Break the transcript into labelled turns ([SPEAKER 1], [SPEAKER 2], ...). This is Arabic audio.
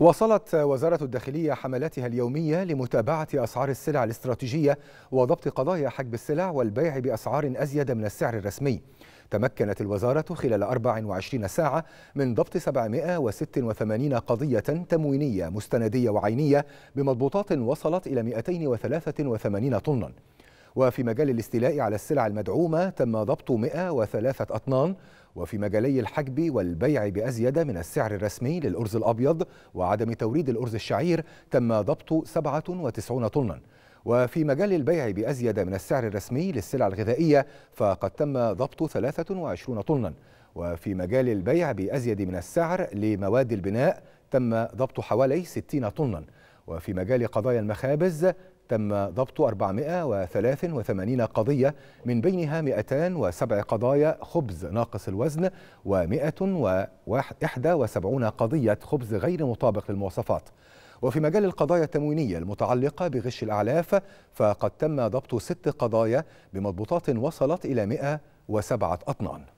[SPEAKER 1] واصلت وزارة الداخلية حملاتها اليومية لمتابعة أسعار السلع الاستراتيجية وضبط قضايا حجب السلع والبيع بأسعار أزيد من السعر الرسمي تمكنت الوزارة خلال 24 ساعة من ضبط 786 قضية تموينية مستندية وعينية بمضبوطات وصلت إلى 283 طناً وفي مجال الاستيلاء على السلع المدعومة تم ضبط 103 أطنان وفي مجالي الحجب والبيع بأزيد من السعر الرسمي للأرز الأبيض وعدم توريد الأرز الشعير تم ضبط 97 طناً وفي مجال البيع بأزيد من السعر الرسمي للسلع الغذائية فقد تم ضبط 23 طنا وفي مجال البيع بأزيد من السعر لمواد البناء تم ضبط حوالي 60 طنا وفي مجال قضايا المخابز تم ضبط 483 قضية من بينها 207 قضايا خبز ناقص الوزن و171 قضية خبز غير مطابق للمواصفات وفي مجال القضايا التموينية المتعلقة بغش الأعلاف فقد تم ضبط ست قضايا بمضبوطات وصلت إلى 107 أطنان